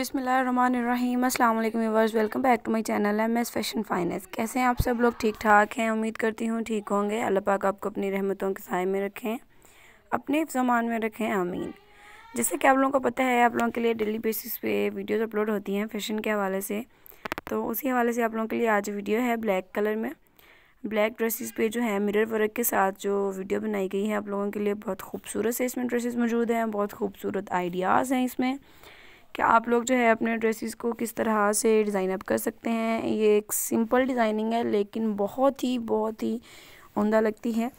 बिसमीम असल यूवर्स welcome back to my channel M S fashion finance कैसे हैं आप सब लोग ठीक ठाक हैं उम्मीद करती हूँ ठीक होंगे अल्लाह पाक आपको अपनी रहमतों के साय में रखें अपने जमान में रखें आमीन जैसे कि आप लोगों को पता है आप लोगों के लिए डेली बेसिस पे वीडियोज़ अपलोड होती हैं फैशन के हवाले से तो उसी हवाले से आप लोगों के लिए आज वीडियो है ब्लैक कलर में ब्लैक ड्रेसिस पे जो है मिरर वर्क के साथ जो वीडियो बनाई गई है आप लोगों के लिए बहुत खूबसूरत से इसमें ड्रेसेस मौजूद हैं बहुत खूबसूरत आइडियाज़ हैं इसमें कि आप लोग जो है अपने ड्रेसेस को किस तरह से डिज़ाइन अप कर सकते हैं ये एक सिंपल डिज़ाइनिंग है लेकिन बहुत ही बहुत ही उमदा लगती है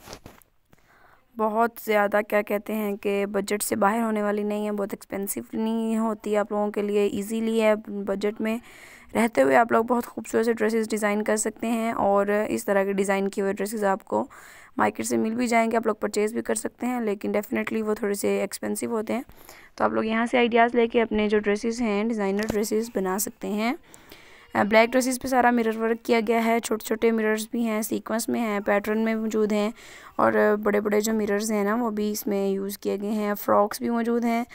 बहुत ज़्यादा क्या कहते हैं कि बजट से बाहर होने वाली नहीं है बहुत एक्सपेंसिव नहीं होती आप लोगों के लिए इजीली है बजट में रहते हुए आप लोग बहुत खूबसूरत से ड्रेसेस डिज़ाइन कर सकते हैं और इस तरह के डिज़ाइन किए हुए ड्रेसेस आपको मार्केट से मिल भी जाएंगे आप लोग परचेज़ भी कर सकते हैं लेकिन डेफ़िनेटली वो थोड़े से एक्सपेंसिव होते हैं तो आप लोग यहाँ से आइडियाज़ लेके अपने जो ड्रेसेस हैं डिज़ाइनर ड्रेसेस बना सकते हैं ब्लैक ड्रेसेस पे सारा मिरर वर्क किया गया है छोटे छोटे मिरर्स भी हैं सीक्वेंस में हैं पैटर्न में मौजूद हैं और बड़े बड़े जो मिरर्स हैं ना वो भी इसमें यूज़ किए गए हैं फ्रॉक्स भी मौजूद हैं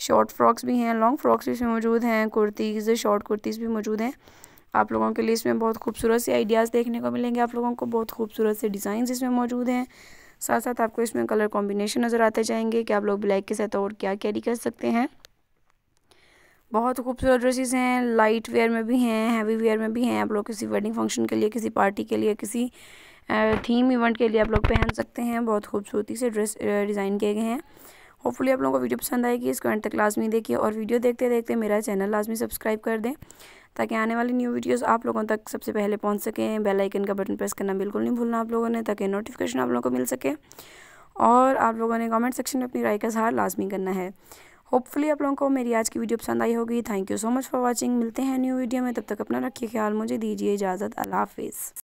शॉर्ट फ्रॉक्स भी हैं लॉन्ग फ्रॉक्स भी इसमें मौजूद हैं कुर्तीज़ शॉर्ट कुर्तीज़ भी मौजूद हैं आप लोगों के लिए इसमें बहुत खूबसूरत से आइडियाज़ देखने को मिलेंगे आप लोगों को बहुत खूबसूरत से डिज़ाइन इसमें मौजूद हैं साथ साथ आपको इसमें कलर कॉम्बिनेशन नज़र आते जाएंगे कि आप लोग ब्लैक के साथ और क्या कैरी कर सकते हैं बहुत खूबसूरत ड्रेसेस हैं लाइट वेयर में भी हैं हैवी वेयर में भी हैं आप लोग किसी वेडिंग फंक्शन के लिए किसी पार्टी के लिए किसी थीम इवेंट के लिए आप लोग पहन सकते हैं बहुत खूबसूरती से ड्रेस डिज़ाइन किए गए हैं होपफुली आप लोगों को वीडियो पसंद आएगी इसको एंड तक लाजमी देखिए और वीडियो देखते देखते मेरा चैनल लाजमी सब्सक्राइब कर दें ताकि आने वाली न्यू वीडियोस आप लोगों तक सबसे पहले पहुंच सकें बेल आइकन का बटन प्रेस करना बिल्कुल नहीं भूलना आप लोगों ने ताकि नोटिफिकेशन आप लोगों को मिल सके और आप लोगों ने कमेंट सेक्शन में अपनी राय का इजहार लाजमी करना है होपफुली आप लोगों को मेरी आज की वीडियो पसंद आई होगी thank you so much for watching मिलते हैं न्यू वीडियो में तब तक अपना रखिए ख्याल मुझे दीजिए इजाज़त अला हाफिज़